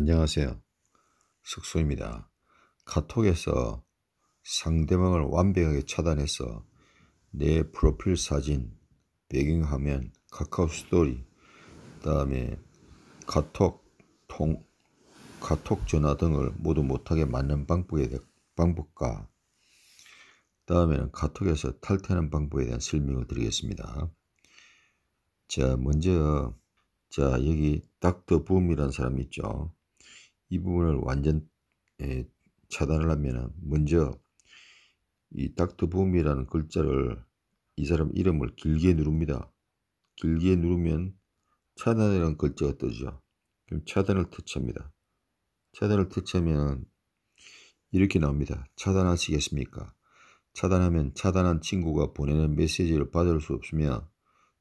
안녕하세요. 숙소입니다. 카톡에서 상대방을 완벽하게 차단해서 내 프로필 사진, 배경화면, 카카오 스토리, 그다음에 카톡 통 카톡 전화 등을 모두 못하게 만는 방법에 대 방법과 다음에는 카톡에서 탈퇴하는 방법에 대한 설명을 드리겠습니다. 자 먼저 자 여기 닥터 붐이라는 사람 있죠. 이 부분을 완전 에, 예, 차단을 하면 은 먼저 이 닥터 붐이라는 글자를 이 사람 이름을 길게 누릅니다. 길게 누르면 차단이라는 글자가 뜨죠. 그럼 차단을 터치합니다. 차단을 터치하면 이렇게 나옵니다. 차단하시겠습니까? 차단하면 차단한 친구가 보내는 메시지를 받을 수 없으며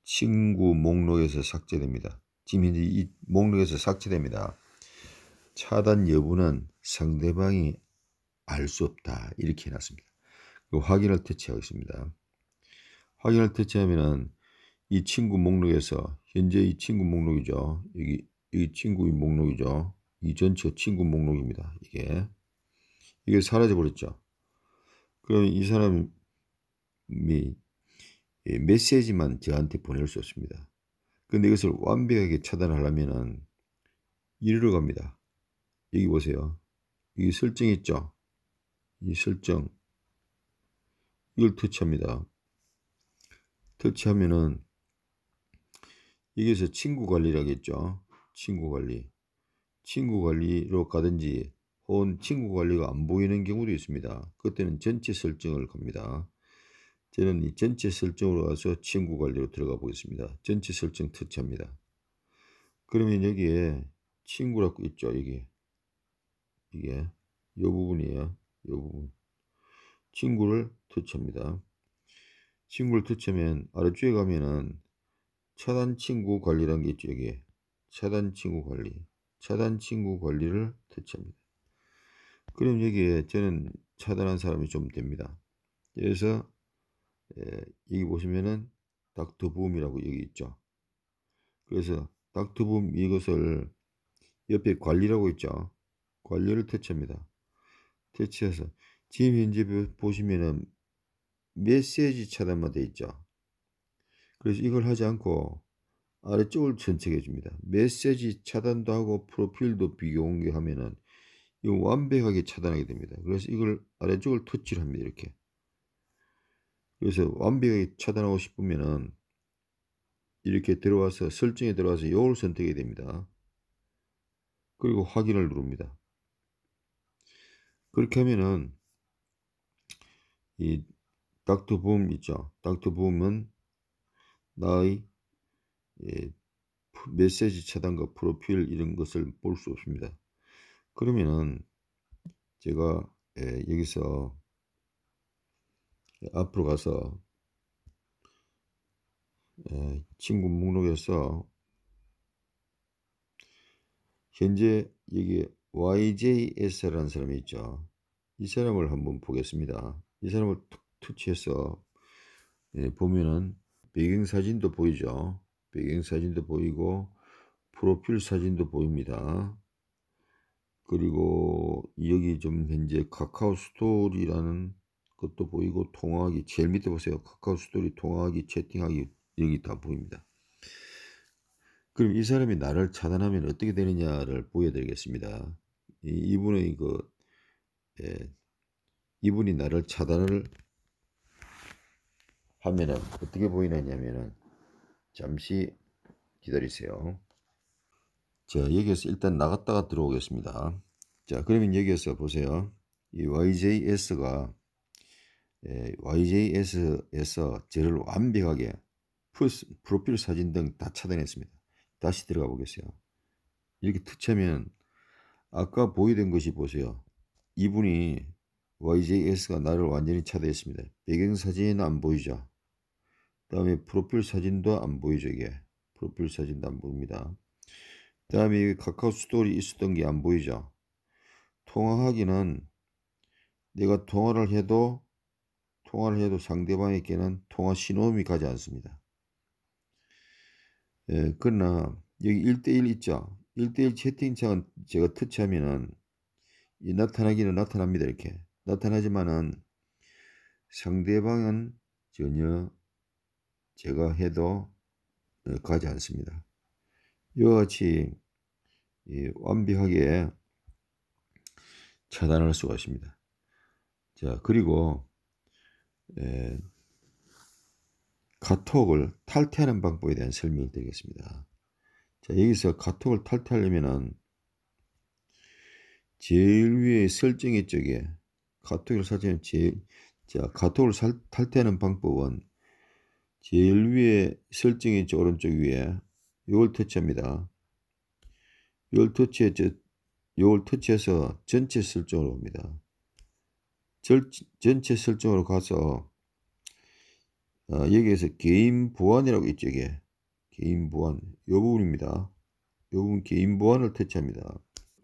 친구 목록에서 삭제됩니다. 지금 현재 이 목록에서 삭제됩니다. 차단 여부는 상대방이 알 수 없다 이렇게 해놨습니다. 그 확인을 터치하겠습니다. 확인을 터치하면은 이 친구 목록에서 현재 이 친구 목록이죠. 여기 이 친구의 목록이죠. 이 전체 친구 목록입니다. 이게 이게 사라져 버렸죠. 그럼 이 사람이 예, 메시지만 저한테 보낼 수 없습니다. 근데 이것을 완벽하게 차단하려면은 이리로 갑니다. 여기 보세요. 이 설정 있죠? 이 설정. 이걸 터치합니다. 터치하면은 여기서 친구 관리라고 했죠. 친구 관리. 친구 관리로 가든지 혹은 친구 관리가 안 보이는 경우도 있습니다. 그때는 전체 설정을 갑니다. 저는 이 전체 설정으로 가서 친구 관리로 들어가 보겠습니다. 전체 설정 터치합니다. 그러면 여기에 친구라고 있죠. 여기 이게 요 부분이에요. 요 부분. 친구를 투첩입니다. 친구를 터 투첩면 아래쪽에 가면은 차단 친구 관리라는 게 있죠. 여기 차단 친구 관리. 차단 친구 관리를 터첩합니다 그럼 여기에 저는 차단한 사람이 좀 됩니다. 그래서 예, 여기 보시면은 닥터붐이라고 여기 있죠. 그래서 닥터붐 이것을 옆에 관리라고 있죠. 관료를 퇴치합니다. 퇴치해서 지금 현재 보시면은 메시지 차단만 돼 있죠. 그래서 이걸 하지 않고 아래쪽을 선택해 줍니다. 메시지 차단도 하고 프로필도 비교 옮겨하면은 이 완벽하게 차단하게 됩니다. 그래서 이걸 아래쪽을 터치를 합니다. 이렇게. 그래서 완벽하게 차단하고 싶으면은 이렇게 들어와서 설정에 들어와서 요걸 선택해야 됩니다. 그리고 확인을 누릅니다. 그렇게 하면은 이 닥터 붐 있죠. 닥터 붐은 나의 예, 메시지 차단과 프로필 이런 것을 볼 수 없습니다. 그러면은 제가 예, 여기서 앞으로 가서 예, 친구 목록에서 현재 여기 YJS라는 사람이 있죠. 이 사람을 한번 보겠습니다. 이 사람을 툭 터치해서 예, 보면은 배경사진도 보이죠. 배경사진도 보이고 프로필 사진도 보입니다. 그리고 여기 좀 현재 카카오 스토리라는 것도 보이고 통화하기 제일 밑에 보세요. 카카오 스토리 통화하기 채팅하기 여기 다 보입니다. 그럼 이 사람이 나를 차단하면 어떻게 되느냐를 보여드리겠습니다. 이, 이분의 그 예, 이분이 나를 차단을 하면은 어떻게 보이느냐면은 잠시 기다리세요. 자 여기에서 일단 나갔다가 들어오겠습니다. 자 그러면 여기에서 보세요. 이 YJS가 예, YJS에서 저를 완벽하게 프로필 사진 등 다 차단했습니다. 다시 들어가 보겠어요. 이렇게 투차면 아까 보이던 것이 보세요. 이분이 YJS가 나를 완전히 차대했습니다 배경사진 안 보이죠. 그 다음에 프로필 사진도 안 보이죠. 이게 프로필 사진도 안 보입니다. 그 다음에 카카오 스토리 있었던 게 안 보이죠. 통화하기는 내가 통화를 해도 통화를 해도 상대방에게는 통화 신호음이 가지 않습니다. 예, 그러나 여기 1대1 있죠. 1대1 채팅창은 제가 터치하면은 이 나타나기는 나타납니다. 이렇게. 나타나지만은 상대방은 전혀 제가 해도 어, 가지 않습니다. 이와 같이 완벽하게 차단할 수가 있습니다. 자, 그리고 에, 카톡을 탈퇴하는 방법에 대한 설명을 드리겠습니다. 자, 여기서 카톡을 탈퇴하려면은 제일 위에 설정의 쪽에 카톡을 사진 제일 자 카톡을 살, 탈퇴하는 방법은 제일 위에 설정의 쪽 오른쪽 위에 요걸 터치합니다. 요걸 터치해 요걸 터치해서 전체 설정으로 옵니다. 절, 전체 설정으로 가서 어, 여기에서 개인 보안이라고 있죠 이게 개인 보안 요 부분입니다. 요 부분 개인 보안을 터치합니다.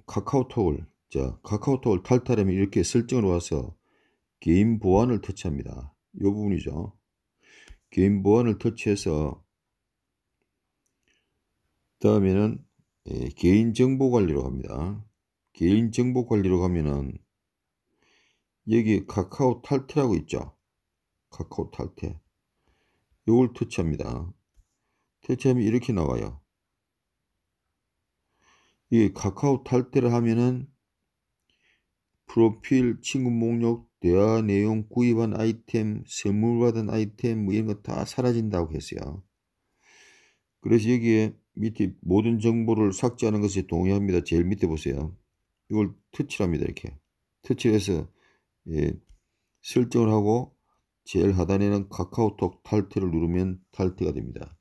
카카오톡을 자, 카카오톡을 탈탈하면 이렇게 설정으로 와서 개인 보안을 터치합니다. 이 부분이죠. 개인 보안을 터치해서 다음에는 예, 개인 정보 관리로 갑니다. 개인 정보 관리로 가면은 여기 카카오 탈퇴라고 있죠. 카카오 탈퇴. 요걸 터치합니다. 터치하면 이렇게 나와요. 이 카카오 탈퇴를 하면은 프로필, 친구 목록, 대화 내용, 구입한 아이템, 선물 받은 아이템 뭐 이런 거다 사라진다고 했어요. 그래서 여기에 밑에 모든 정보를 삭제하는 것에 동의합니다. 제일 밑에 보세요. 이걸 터치합니다. 이렇게 터치해서 예, 설정을 하고 제일 하단에는 카카오톡 탈퇴를 누르면 탈퇴가 됩니다.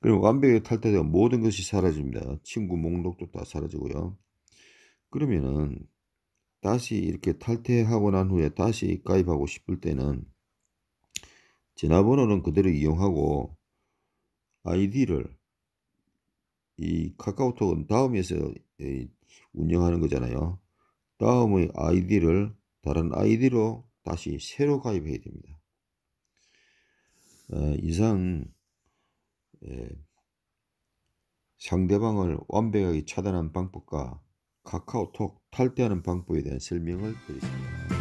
그럼 완벽히 탈퇴되고 모든 것이 사라집니다. 친구 목록도 다 사라지고요. 그러면은 다시 이렇게 탈퇴하고 난 후에 다시 가입하고 싶을 때는 전화번호는 그대로 이용하고 아이디를 이 카카오톡은 다음에서 운영하는 거잖아요. 다음의 아이디를 다른 아이디로 다시 새로 가입해야 됩니다. 어, 이상 예, 상대방을 완벽하게 차단한 방법과 카카오톡 탈퇴하는 방법에 대한 설명을 드리겠습니다.